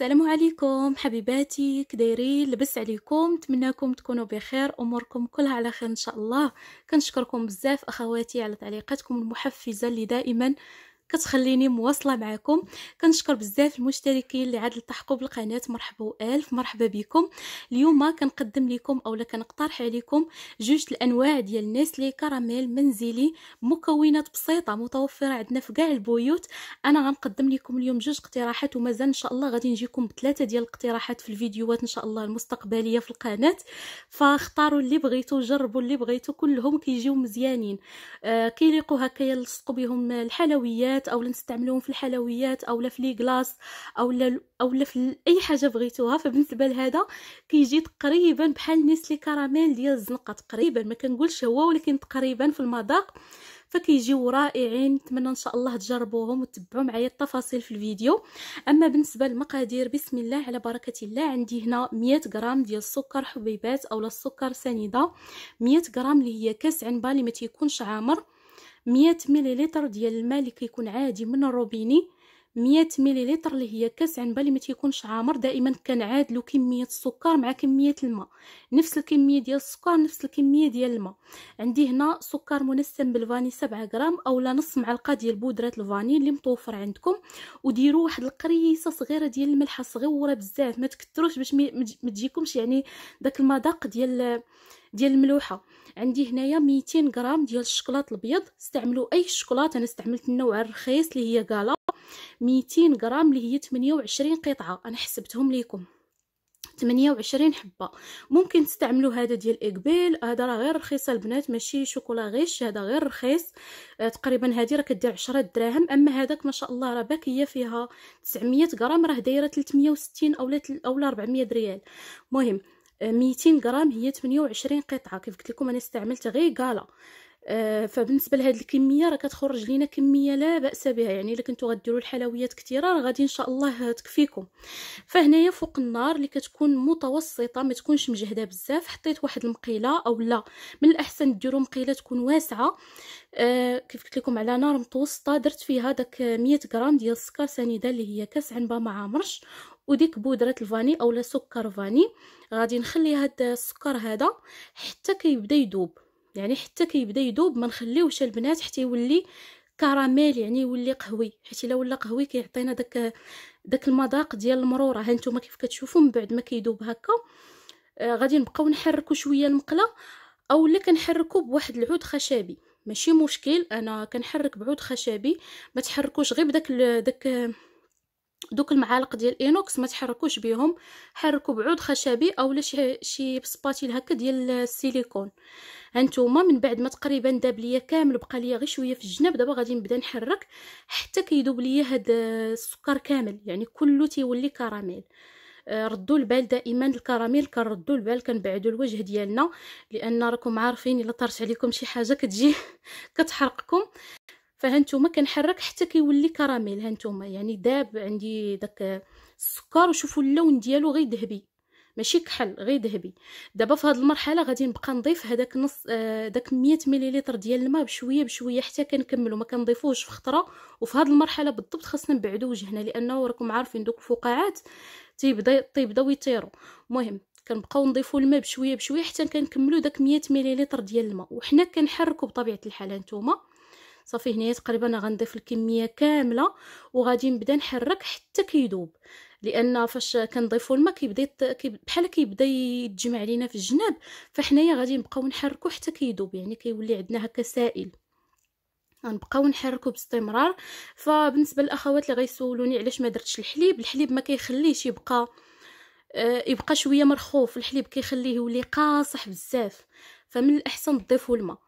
السلام عليكم حبيباتي كدايرين لبس عليكم نتمنىكم تكونوا بخير اموركم كلها على خير ان شاء الله كنشكركم بزاف اخواتي على تعليقاتكم المحفزه اللي دائما كتخليني مواصله معكم كنشكر بزاف المشتركين اللي عاد التحقوا بالقناه مرحبا الف مرحبا بكم اليوم كنقدم لكم اولا كنقترح عليكم جوج الانواع ديال نيسلي كراميل منزلي مكونات بسيطه متوفره عندنا في كاع البيوت انا غنقدم لكم اليوم جوج اقتراحات ومازال ان شاء الله غادي نجيكم بثلاثه ديال الاقتراحات في الفيديوهات ان شاء الله المستقبليه في القناه فاختاروا اللي بغيتو جربوا اللي بغيتو كلهم كيجيو مزيانين آه كيليقوا هكا يلصقوا بهم الحلويات الكريمات اولا نستعملوهم في الحلويات اولا في لي كلاص اولا اولا في اي حاجه بغيتوها فبالنسبه لهذا كيجي تقريبا بحال نيسلي كراميل ديال الزنقه تقريبا ما كنقولش هو ولكن تقريبا في المذاق فكيجيو رائعين نتمنى ان شاء الله تجربوهم وتتبعوا معايا التفاصيل في الفيديو اما بالنسبه للمقادير بسم الله على بركه الله عندي هنا 100 غرام ديال السكر حبيبات اولا السكر سنيده 100 غرام اللي هي كاس عنبه اللي ما تيكونش عامر مية مليلتر ديال الماء اللي كيكون عادي من الروبيني مية مليلتر اللي هي كاس عنبه اللي ما تيكونش عامر دائما كنعادلو كميه السكر مع كميه الماء نفس الكميه ديال السكر نفس الكميه ديال الماء عندي هنا سكر منسم بالفاني 7 غرام اولا نص معلقه ديال بودره الفاني اللي متوفر عندكم وديروا واحد القريصه صغيره ديال الملحه صغيره بزاف ما تكثروش باش ما تجيكمش يعني داك المذاق ديال ديال الملوحه عندي هنايا 200 غرام ديال الشكلاط الابيض استعملوا اي شكلاط انا استعملت النوع الرخيص اللي هي غالا 200 غرام اللي هي 28 قطعه انا حسبتهم ليكم 28 حبه ممكن تستعملوا هذا ديال اكبيل هذا راه غير رخيصه البنات ماشي شوكولا غيش هذا غير رخيص آه، تقريبا هذه راه كدير 10 دراهم اما هذاك ما شاء الله راه باكيه فيها 900 غرام راه دايره 360 اولا اولا 400 ريال المهم ميتين غرام هي 28 قطعه كيف قلت لكم انا استعملت غير كالا آه، فبالنسبه لهذه الكميه راه كتخرج لينا كميه لا باس بها يعني الا كنتو غديروا الحلويات كثيره راه غادي ان شاء الله تكفيكم فهنايا فوق النار اللي كتكون متوسطه ما تكونش مجهده بزاف حطيت واحد المقيله او لا من الاحسن ديروا مقيله تكون واسعه آه كيف قلت لكم على نار متوسطه درت فيها داك 100 غرام ديال السكر سنيده اللي هي كاس عنبه مع مرش وديك بودره الفاني اولا سكر فاني غادي نخلي هذا السكر هذا حتى كيبدا يذوب يعني حتى كيبدا يذوب ما نخليوش البنات حتى يولي كراميل يعني يولي قهوي حيت الا ولا قهوي كيعطينا داك داك المذاق ديال المروره ها نتوما كيف كتشوفوا من بعد ما كيذوب هكا آه غادي نبقاو نحركو شويه المقله اولا كنحركو بواحد العود خشبي ماشي مشكل انا كنحرك بعود خشبي ما تحركوش غير بداك داك دوك المعالق ديال اينوكس ما تحركوش بهم حركوا بعود خشبي اولا شي شي بسباتيل هكا ديال السيليكون هانتوما من بعد ما تقريبا داب ليا كامل بقى ليا غير شويه في الجناب دابا غادي نبدا نحرك حتى كيذوب ليا هاد السكر كامل يعني كله تيولي كراميل آه، ردوا البال دائما الكراميل كنردوا البال كنبعدوا الوجه ديالنا لان راكم عارفين الا طرت عليكم شي حاجه كتجي كتحرقكم فهانتوما كنحرك حتى كيولي كراميل هانتوما يعني داب عندي داك السكر وشوفوا اللون ديالو غير ذهبي ماشي كحل غير ذهبي دابا في هذه المرحله غادي نبقى نضيف هذاك نص آه، داك 100 مليلتر ديال الماء بشويه بشويه حتى كنكملو ما كنضيفوهش في خطره وفي هذه المرحله بالضبط خاصنا نبعدو وجهنا لانه راكم عارفين دوك الفقاعات تيبدا تيبداو يطيروا المهم كنبقاو نضيفوا الماء بشويه بشويه حتى كنكملو داك 100 مليلتر ديال الماء وحنا كنحركو بطبيعه الحال هانتوما صافي هنايا تقريبا انا غنضيف الكميه كامله وغادي نبدا نحرك حتى كيذوب لان فاش كنضيفو الماء كيبدا بحال كيبدا يتجمع علينا في الجناب فحنايا غادي نبقاو نحركو حتى كيذوب يعني كيولي عندنا هكا سائل غنبقاو نحركو باستمرار فبالنسبه للاخوات اللي غيسولوني علاش ما درتش الحليب الحليب ما كيخليش يبقى آه، يبقى شويه مرخوف الحليب كيخليه يولي قاصح بزاف فمن الاحسن تضيفوا الماء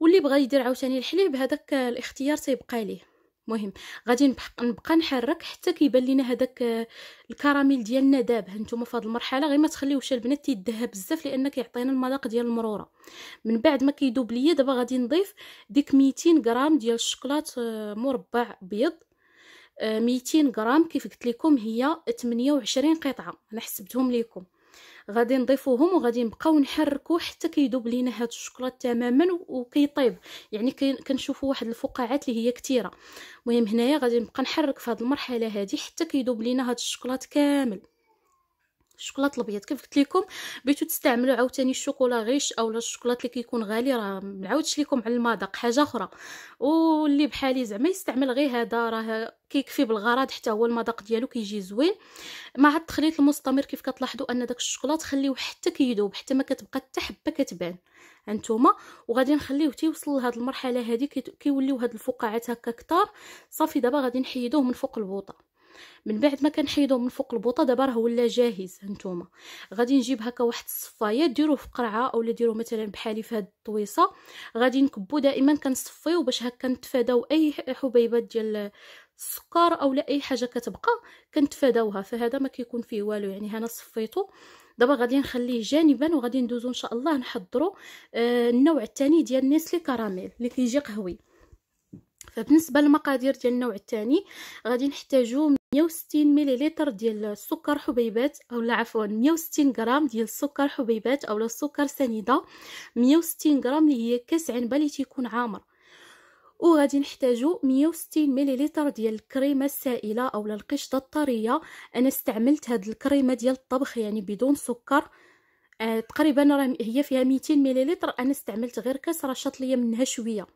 واللي بغى يدير عاوتاني الحليب هذاك الاختيار تيبقى ليه مهم غادي نبقى نحرك حتى كيبان لينا هذاك الكراميل ديالنا دابه نتوما في هذه المرحله غير ما تخليوش البنات تيدهب بزاف لان كيعطينا المذاق ديال المروره من بعد ما كيدوب ليا دابا غادي نضيف ديك 200 غرام ديال الشوكولات آه، مربع بيض 200 آه، غرام كيف قلت لكم هي 28 قطعه انا حسبتهم لكم غادي نضيفوهم وغادي نبقاو نحركو حتى كيذوب لينا هاد الشوكولاط تماما وكيطيب يعني كنشوفوا واحد الفقاعات اللي هي كثيره المهم هنايا غادي نبقى نحرك في هاد المرحله هادي حتى كيذوب لينا هاد الشوكولاط كامل الشوكولاط الابيض كيف قلت لكم بغيتو تستعملوا عاوتاني الشوكولا غيش اولا الشوكولاط اللي كيكون غالي راه معاودش لكم على المذاق حاجه اخرى واللي بحالي زعما يستعمل غير هذا راه كيكفي بالغرض حتى هو المذاق ديالو كيجي زوين مع التخليط المستمر كيف كتلاحظوا ان داك الشوكولاط خليوه حتى كيذوب حتى ما كتبقى حتى حبه كتبان هانتوما وغادي نخليه تيوصل لهاد المرحله هادي كيوليو هاد الفقاعات هكا كثار صافي دابا غادي نحيدوه من فوق البوطه من بعد ما كنحيدو من فوق البوطه دابا راه ولا جاهز هانتوما غادي نجيب هكا واحد الصفايه ديروه في قرعه اولا ديروه مثلا بحالي في هاد الطويصه غادي نكبو دائما كنصفيو باش هكا نتفاداو اي حبيبات ديال السكر اولا اي حاجه كتبقى كنتفاداوها فهذا ما كيكون فيه والو يعني هنا صفيتو دابا غادي نخليه جانبا وغادي ندوزو ان شاء الله نحضرو آه النوع الثاني ديال نيسلي كراميل اللي كيجي قهوي فبالنسبه للمقادير ديال النوع الثاني غادي نحتاجو 160 مليلتر ديال السكر حبيبات اولا عفوا 160 غرام ديال السكر حبيبات اولا السكر سنيده 160 غرام اللي هي كاس عنبه اللي تيكون عامر وغادي نحتاجو 160 مليلتر ديال الكريمه السائله اولا القشطه الطريه انا استعملت هاد الكريمه ديال الطبخ يعني بدون سكر آه تقريبا راه هي فيها 200 مليلتر انا استعملت غير كاس راه شاط ليا منها شويه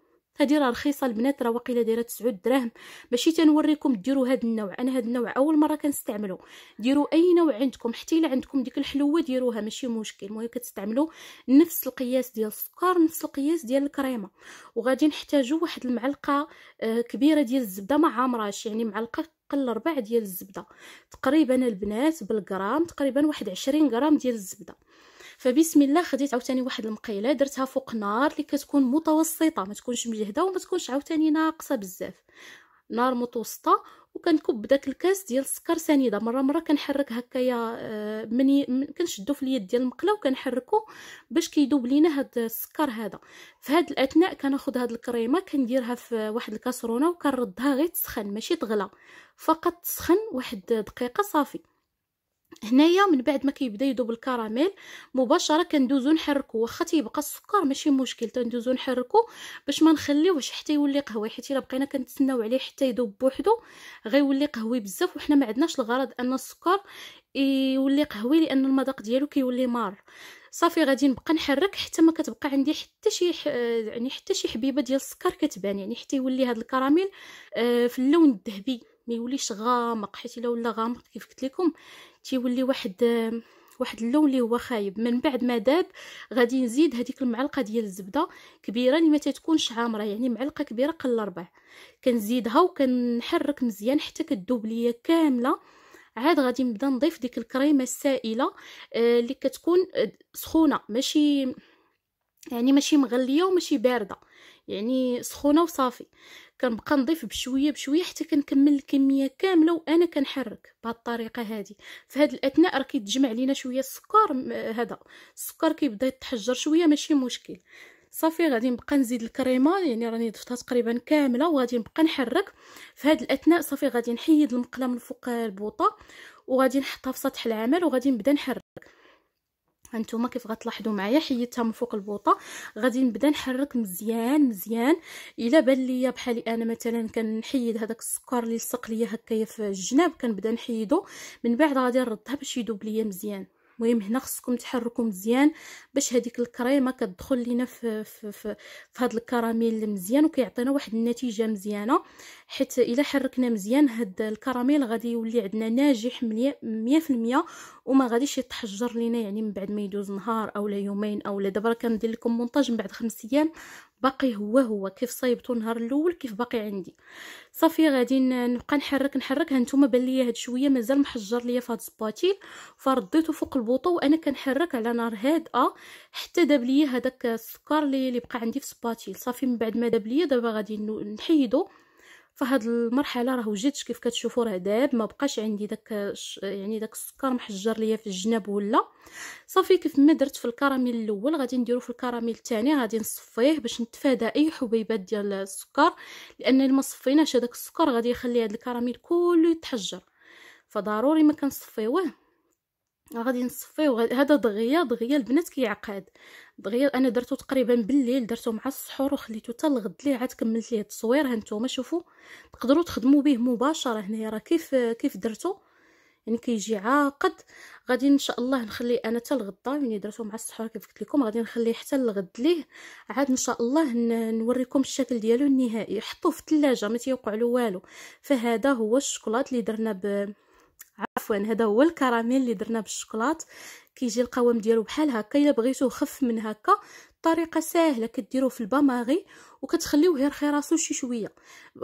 هادي راه رخيصه البنات راه واقيلا دايره 9 دراهم ماشي تنوريكم ديروا هاد النوع انا هاد النوع اول مره كنستعملو ديروا اي نوع عندكم حتى الا عندكم ديك الحلوه ديروها ماشي مشكل المهم كتستعملوا نفس القياس ديال السكر نفس القياس ديال الكريمه وغادي نحتاجوا واحد المعلقه آه، كبيره ديال الزبده ما عامراش يعني معلقه قل ربع ديال الزبده تقريبا البنات بالغرام تقريبا واحد 20 غرام ديال الزبده فبسم الله خديت عاوتاني واحد المقيله درتها فوق نار اللي كتكون متوسطه ما تكونش مجهده وما تكونش عاوتاني ناقصه بزاف نار متوسطه وكنكب داك الكاس ديال السكر سنيده مره مره كنحرك هكايا آه، مني كنشدو في اليد ديال المقله وكنحركو باش كيدوب لينا هاد السكر هذا في هاد الاثناء كناخذ هاد الكريمه كنديرها في واحد الكاسرونه وكنردها غير تسخن ماشي تغلى فقط تسخن واحد دقيقه صافي هنايا من بعد ما كيبدا يذوب الكراميل مباشره كندوزو نحركو واخا تيبقى السكر ماشي مشكل تندوزو نحركو باش ما نخليوهش حتى يولي قهوي حيت الا بقينا كنتسناو عليه حتى يذوب بوحدو غيولي قهوي بزاف وحنا ما عندناش الغرض ان السكر يولي قهوي لان المذاق ديالو كيولي مار صافي غادي نبقى نحرك حتى ما كتبقى عندي حتى شي يعني حتى شي حبيبه ديال السكر كتبان يعني حتى يولي هذا الكراميل آه، في اللون الذهبي ما يوليش غامق حيت الا ولا غامق كيف قلت لكم تيولي واحد واحد اللون اللي هو خايب من بعد ما داب غادي نزيد هذيك المعلقه ديال الزبده كبيره اللي ما تتكونش عامره يعني معلقه كبيره قل ربع كنزيدها وكنحرك مزيان حتى كدوب ليا كامله عاد غادي نبدا نضيف ديك الكريمه السائله آه، اللي كتكون آه، سخونه ماشي يعني ماشي مغليه وماشي بارده يعني سخونه وصافي كنبقى نضيف بشويه بشويه حتى كنكمل الكميه كامله وانا كنحرك بهاد الطريقه هذه في هاد الاثناء راه كيتجمع لينا شويه السكر هذا السكر كيبدا يتحجر شويه ماشي مشكل صافي غادي نبقى نزيد الكريمه يعني راني ضفتها تقريبا كامله وغادي نبقى نحرك في هاد الاثناء صافي غادي نحيد المقله من فوق البوطه وغادي نحطها في سطح العمل وغادي نبدا نحرك هانتوما كيف غتلاحظوا معايا حيدتها من فوق البوطه غادي نبدا نحرك مزيان مزيان الا بان ليا بحالي انا مثلا كنحيد هذاك السكر اللي لصق ليا هكايا في الجناب كنبدا نحيدو من بعد غادي نردها باش يذوب ليا مزيان المهم هنا خصكم تحركوا مزيان باش هذيك الكريمه كتدخل لينا في في في, في هذا الكراميل مزيان وكيعطينا واحد النتيجه مزيانه حيت الا حركنا مزيان هاد الكراميل غادي يولي عندنا ناجح 100% وما غاديش يتحجر لينا يعني من بعد ما يدوز نهار اولا يومين اولا دابا كندير لكم مونتاج من بعد خمس ايام باقي هو هو كيف صايبته نهار الاول كيف باقي عندي صافي غادي نبقى نحرك نحرك هانتوما بان ليا هاد شويه مازال محجر ليا فهاد سباتيل فرديته فوق البوطو وانا كنحرك على نار هادئه حتى داب ليا هذاك السكر اللي بقى عندي في سباتيل صافي من بعد ما داب ليا دابا غادي نحيدو فهاد المرحله راه جيت كيف كتشوفوا راه داب ما بقاش عندي داك يعني داك السكر محجر ليا في الجناب ولا صافي كيف ما درت في الكراميل الاول غادي نديرو في الكراميل الثاني غادي نصفيه باش نتفادى اي حبيبات ديال السكر لان الا ما صفيناش هذاك السكر غادي يخلي هاد الكراميل كله يتحجر فضروري ما كنصفيوه غادي نصفيه وغادي هذا دغيا دغيا البنات كيعقد دغيا انا درتو تقريبا بالليل درتو مع السحور وخليته حتى الغد ليه عاد كملت ليه التصوير ها نتوما شوفوا تقدروا تخدموا به مباشره هنايا راه كيف كيف درتو يعني كيجي عاقد غادي ان شاء الله نخليه انا حتى الغدا يعني درتو مع السحور كيف قلت لكم غادي نخليه حتى الغد ليه عاد ان شاء الله نوريكم الشكل ديالو النهائي حطوه في الثلاجه ما تيوقع له والو فهذا هو الشوكولات اللي درنا ب عفوا هذا هو الكراميل اللي درنا بالشوكولات كيجي القوام ديالو بحال هكا الا بغيتو خف من هكا طريقه سهله كديروه في الباماغي وكتخليوه يرخي راسو شي شويه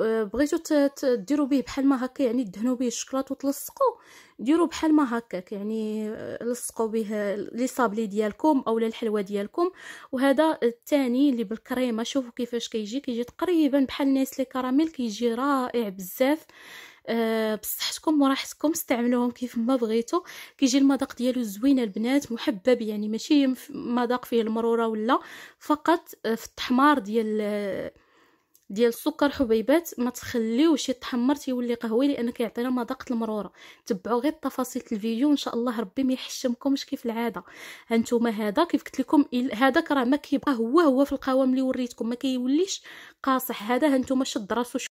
آه، بغيتو ديروا به بحال ما هكا يعني دهنوا به الشكلاط وتلصقوا ديروا بحال ما هكاك يعني آه، لصقوا به لي صابلي ديالكم اولا الحلوى ديالكم وهذا الثاني اللي بالكريمه شوفوا كيفاش كيجي كيجي تقريبا بحال ناس لي كراميل كيجي رائع بزاف آه، بصحتكم وراحتكم استعملوهم كيف ما بغيتو كيجي المذاق ديالو زوين البنات محبب يعني ماشي مذاق فيه المروره ولا فقط آه، في التحمار ديال آه، ديال السكر حبيبات ما تخليوش يتحمر تيولي قهوي لان كيعطينا مذاق المروره تبعوا غير تفاصيل الفيديو ان شاء الله ربي ما يحشمكمش كيف العاده هانتوما هذا كيف قلت لكم هذاك راه ما كيبقى هو هو في القوام اللي وريتكم ما كيوليش قاصح هذا هانتوما شد راسو